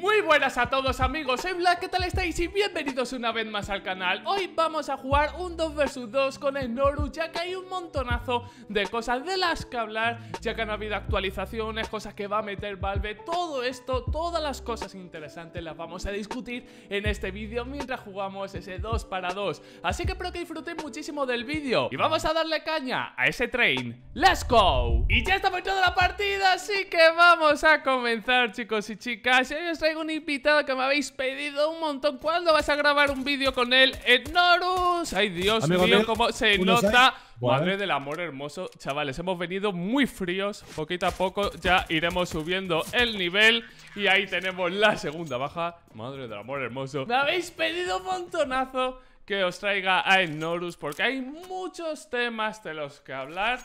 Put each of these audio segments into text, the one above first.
Muy buenas a todos amigos, soy Black, ¿qué tal estáis? Y bienvenidos una vez más al canal Hoy vamos a jugar un 2 vs 2 con el Noru Ya que hay un montonazo de cosas de las que hablar Ya que ha habido actualizaciones, cosas que va a meter Valve Todo esto, todas las cosas interesantes las vamos a discutir en este vídeo Mientras jugamos ese 2 para 2 Así que espero que disfrutéis muchísimo del vídeo Y vamos a darle caña a ese train ¡Let's go! Y ya estamos en toda la partida, así que vamos a comenzar chicos y chicas traigo un invitado que me habéis pedido un montón. ¿Cuándo vas a grabar un vídeo con él en Norus? Ay, Dios mío, cómo se nota. Madre del amor hermoso, chavales, hemos venido muy fríos, poquito a poco ya iremos subiendo el nivel y ahí tenemos la segunda baja. Madre del amor hermoso, me habéis pedido un montonazo que os traiga a Enorus porque hay muchos temas de los que hablar.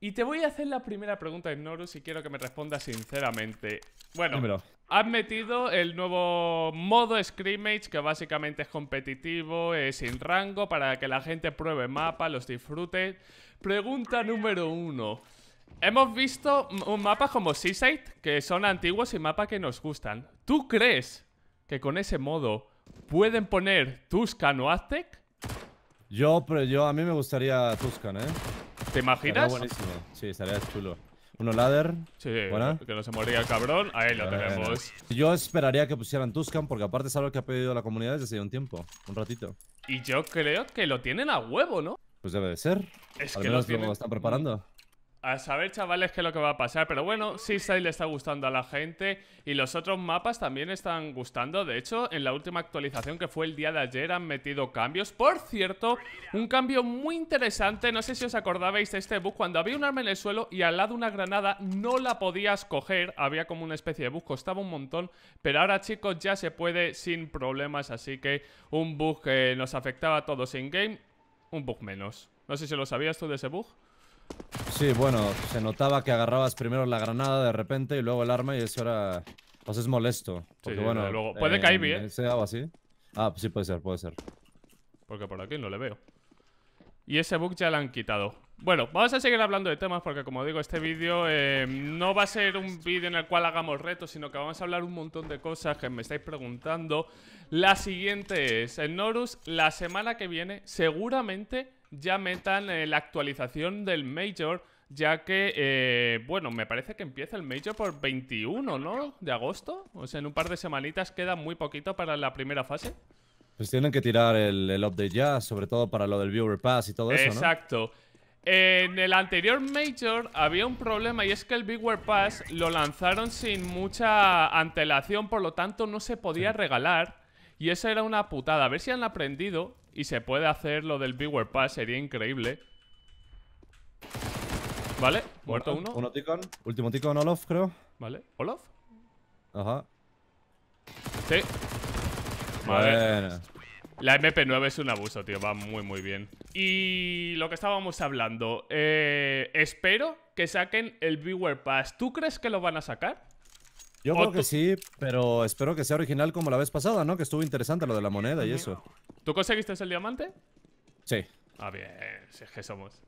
Y te voy a hacer la primera pregunta, Ignorus, y quiero que me respondas sinceramente. Bueno, has han metido el nuevo modo Screamage, que básicamente es competitivo, es sin rango, para que la gente pruebe mapas, los disfrute. Pregunta número uno. Hemos visto mapas como Seaside, que son antiguos y mapas que nos gustan. ¿Tú crees que con ese modo pueden poner Tuscan o Aztec? Yo, yo, a mí me gustaría Tuscan, ¿eh? ¿Te imaginas? buenísimo. Sí, estaría chulo. Uno ladder. Sí, que no se moría el cabrón. Ahí lo tenemos. Yo esperaría que pusieran Tuscan, porque aparte es algo que ha pedido la comunidad desde hace un tiempo. Un ratito. Y yo creo que lo tienen a huevo, ¿no? Pues debe de ser. Es Al que menos lo, tienen... lo están preparando a saber, chavales, qué es lo que va a pasar. Pero bueno, sí le está gustando a la gente y los otros mapas también están gustando. De hecho, en la última actualización que fue el día de ayer han metido cambios. Por cierto, un cambio muy interesante. No sé si os acordabais de este bug. Cuando había un arma en el suelo y al lado una granada, no la podías coger. Había como una especie de bug, costaba un montón. Pero ahora, chicos, ya se puede sin problemas. Así que un bug que nos afectaba a todos in-game, un bug menos. No sé si lo sabías tú de ese bug. Sí, bueno, se notaba que agarrabas primero la granada de repente y luego el arma y eso era... Pues es molesto. Porque, bueno, luego. Puede caer bien? ¿eh? así. Ah, pues sí puede ser, puede ser. Porque por aquí no le veo. Y ese bug ya lo han quitado. Bueno, vamos a seguir hablando de temas porque como digo, este vídeo eh, no va a ser un vídeo en el cual hagamos retos, sino que vamos a hablar un montón de cosas que me estáis preguntando. La siguiente es, en Norus, la semana que viene seguramente ya metan eh, la actualización del Major, ya que, eh, bueno, me parece que empieza el Major por 21, ¿no? De agosto. O sea, en un par de semanitas queda muy poquito para la primera fase. Pues tienen que tirar el, update ya, sobre todo para lo del Viewer Pass y todo eso, Exacto. En el anterior Major había un problema y es que el Viewer Pass lo lanzaron sin mucha antelación, por lo tanto no se podía regalar. Y esa era una putada. A ver si han aprendido y se puede hacer lo del Beware Pass, sería increíble. Vale, muerto uno. Uno Último ticón, Olof, creo. Vale, ¿Olof? Ajá. Sí. Vale. La MP9 es un abuso, tío. Va muy, muy bien. Y lo que estábamos hablando. Eh, espero que saquen el Beware Pass. ¿Tú crees que lo van a sacar? Yo creo que sí, pero espero que sea original como la vez pasada, ¿no? Que estuvo interesante lo de la moneda y eso. ¿Tú conseguiste el diamante? Sí. Ah, bien, es que somos.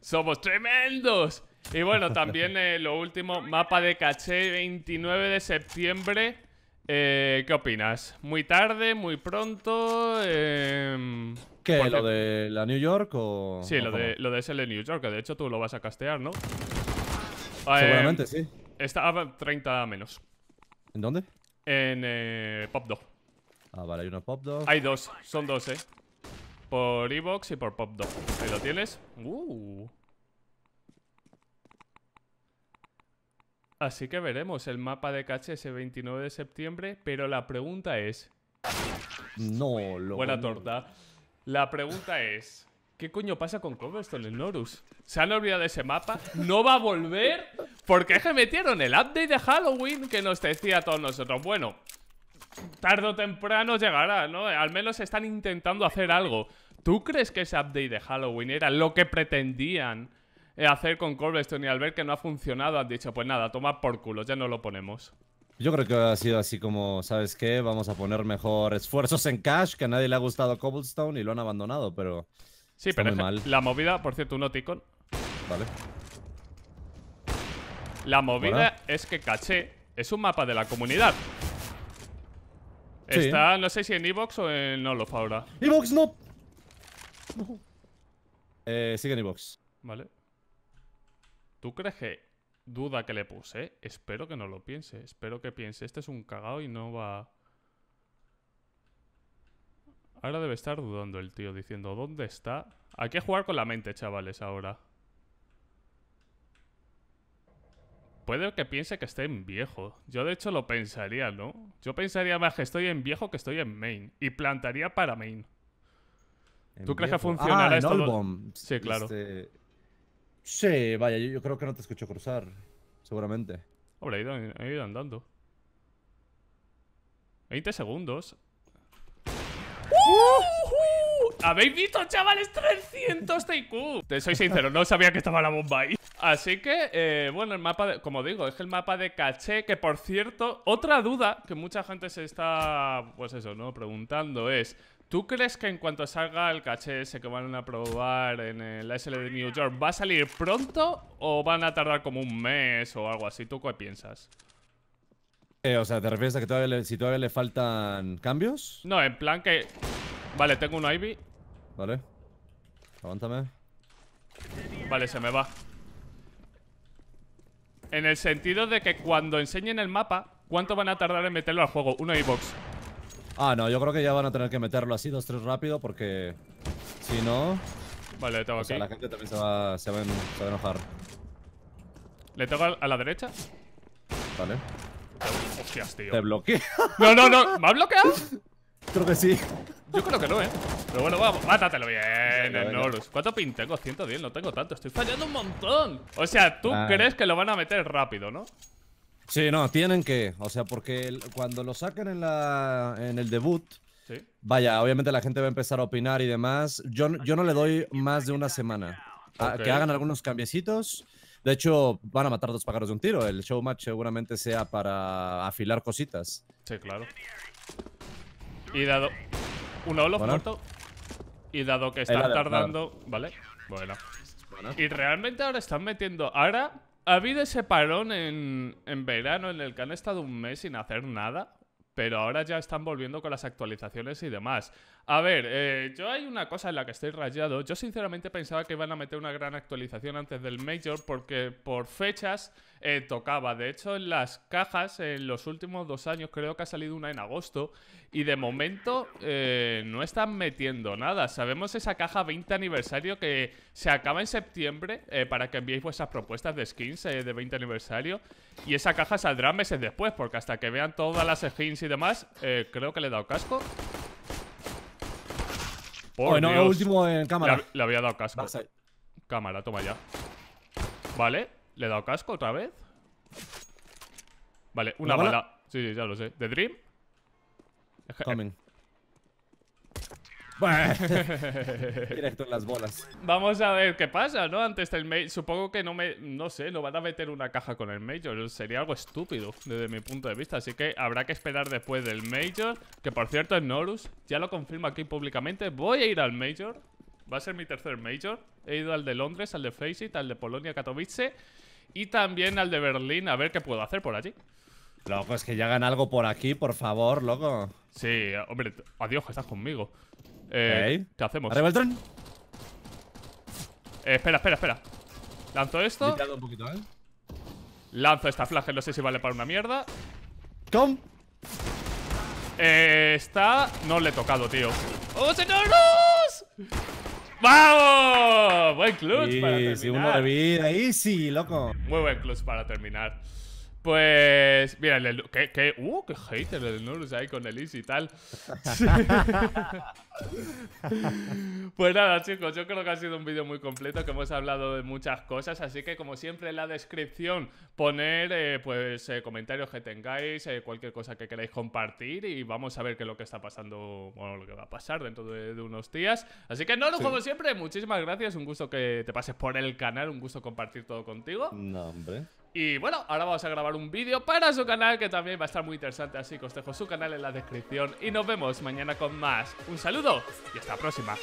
¡Somos tremendos! Y bueno, también eh, lo último, mapa de caché 29 de septiembre. Eh, ¿Qué opinas? ¿Muy tarde? ¿Muy pronto? Em, ¿Qué? ¿Lo de la New York o.? Sí, lo, de, lo, de, New York, que de hecho tú lo vas a castear, ¿no? Ah, em, seguramente, sí. Está a 30 menos. ¿En dónde? En eh, Pop 2. Ah, vale, hay uno pop dog. Hay dos, son dos, eh. Por Evox y por pop dog. Ahí lo tienes. Uh. Así que veremos el mapa de caché ese 29 de septiembre, pero la pregunta es... No, lo Buena torta. La pregunta es... ¿Qué coño pasa con Cobblestone, el Norus? ¿Se han olvidado ese mapa? ¿No va a volver? Porque es metieron el update de Halloween que nos decía a todos nosotros, bueno, tarde o temprano llegará, ¿no? Al menos están intentando hacer algo. ¿Tú crees que ese update de Halloween era lo que pretendían eh, hacer con Cobblestone y al ver que no ha funcionado han dicho, pues nada, toma por culo, ya no lo ponemos? Yo creo que ha sido así como, ¿sabes qué? Vamos a poner mejor esfuerzos en cash, que a nadie le ha gustado Cobblestone y lo han abandonado, pero... Sí, pero la movida, por cierto, un Oticon. Vale. La movida es que Caché es un mapa de la comunidad. Está, no sé si en Evox o en Olof ahora. ¡Evox no! Eh, sigue en Evox. Vale. ¿Tú crees que duda que le puse? Espero que no lo piense. Espero que piense. Este es un cagao y no va. Ahora debe estar dudando el tío, diciendo: ¿Dónde está? Hay que jugar con la mente, chavales, ahora. puede que piense que esté en viejo. Yo de hecho lo pensaría, ¿no? Yo pensaría más que estoy en viejo que estoy en main. Y plantaría para main. ¿Tú crees que funcionará ah, esto? Sí, claro. Este, sí, vaya, yo, creo que no te escucho cruzar. Seguramente. Hombre, he ido, ido andando. 20 segundos. ¡Uh! ¡Uh! ¿Habéis visto, chavales? 300 TQ. Te soy sincero, no sabía que estaba la bomba ahí. Así que, eh, bueno, el mapa, de, como digo, es el mapa de caché, que por cierto, otra duda que mucha gente se está, pues eso, ¿no? Preguntando es, ¿tú crees que en cuanto salga el caché ese que van a probar en la SL de New York, va a salir pronto o van a tardar como un mes o algo así? ¿Tú qué piensas? Eh, o sea, ¿te refieres a que todavía le, si todavía le faltan cambios? No, en plan que... Vale, tengo un Ivy. Vale. Avántame. Vale, se me va. En el sentido de que cuando enseñen el mapa, ¿cuánto van a tardar en meterlo al juego? Uno Xbox. Ah, no, yo creo que ya van a tener que meterlo así, dos, tres rápido, porque si no... Vale, le tengo aquí. la gente también se va, se va, a enojar. ¿Le toca a la derecha? Vale. Hostias, tío. Te bloqueo. No, no, no. ¿Me ha bloqueado? Creo que sí. Yo creo que no, eh. Pero bueno, vamos, mátatelo bien, el Norus. ¿Cuánto pin tengo? 110, no tengo tanto. Estoy fallando un montón. O sea, tú ah. crees que lo van a meter rápido, ¿no? Sí, no, tienen que. O sea, porque cuando lo saquen en, la, en el debut, vaya, obviamente la gente va a empezar a opinar y demás. Yo, yo no le doy más de una semana. Ah, que hagan algunos cambiecitos. De hecho, van a matar dos pájaros de un tiro. El showmatch seguramente sea para afilar cositas. Sí, claro. Y dado. un olof muerto. Y dado que están tardando. Vale, bueno. Y realmente ahora están metiendo. Ahora ha habido ese parón en, en verano en el que han estado un mes sin hacer nada pero ahora ya están volviendo con las actualizaciones y demás. A ver, eh, yo hay una cosa en la que estoy rayado. Yo sinceramente pensaba que iban a meter una gran actualización antes del Major porque por fechas eh, tocaba. De hecho, en las cajas, en los últimos dos años, creo que ha salido una en agosto. Y de momento eh, no están metiendo nada. Sabemos esa caja 20 aniversario que se acaba en septiembre para que enviéis vuestras propuestas de skins de 20 aniversario. Y esa caja saldrá meses después, porque hasta que vean todas las skins y demás. Eh, creo que le he dado casco. bueno último en cámara. Le, había dado casco. Cámara, toma ya. Vale, le he dado casco otra vez. Vale, una, bala? Sí, sí, ya lo sé. The Dream? Coming. Directo en las bolas. Vamos a ver qué pasa, ¿no? Antes del este Major. Supongo que no me. No sé, no van a meter una caja con el Major. Sería algo estúpido desde mi punto de vista. Así que habrá que esperar después del Major. Que por cierto, es Norus. Ya lo confirmo aquí públicamente. Voy a ir al Major. Va a ser mi tercer Major. He ido al de Londres, al de Freysit, al de Polonia, Katowice. Y también al de Berlín. A ver qué puedo hacer por allí. Loco, es que ya hagan algo por aquí, por favor, loco. Sí, hombre, adiós, estás conmigo. Eh, ¿Qué hacemos. Arriba el eh, espera, espera, espera. Lanzo esto. ¿eh? Lanzo esta flagel, no sé si vale para una mierda. ¡Com! Eh, está. No le he tocado, tío. ¡Oh, señoros! ¡Vamos! Buen clutch sí, para terminar. vida, easy, loco. Muy buen clutch para terminar. Pues, mira, el ¿qué, uh, qué hater el Nurus ahí con el y tal. pues nada, chicos, yo creo que ha sido un vídeo muy completo, que hemos hablado de muchas cosas, así que como siempre en la descripción poner eh, pues eh, comentarios que tengáis, eh, cualquier cosa que queráis compartir y vamos a ver qué es lo que está pasando, bueno, lo que va a pasar dentro de, unos días. Así que no, como siempre, muchísimas gracias, un gusto que te pases por el canal, un gusto compartir todo contigo. No, hombre. Y bueno, ahora vamos a grabar un vídeo para su canal que también va a estar muy interesante, así que os dejo su canal en la descripción y nos vemos mañana con más. Un saludo y hasta la próxima.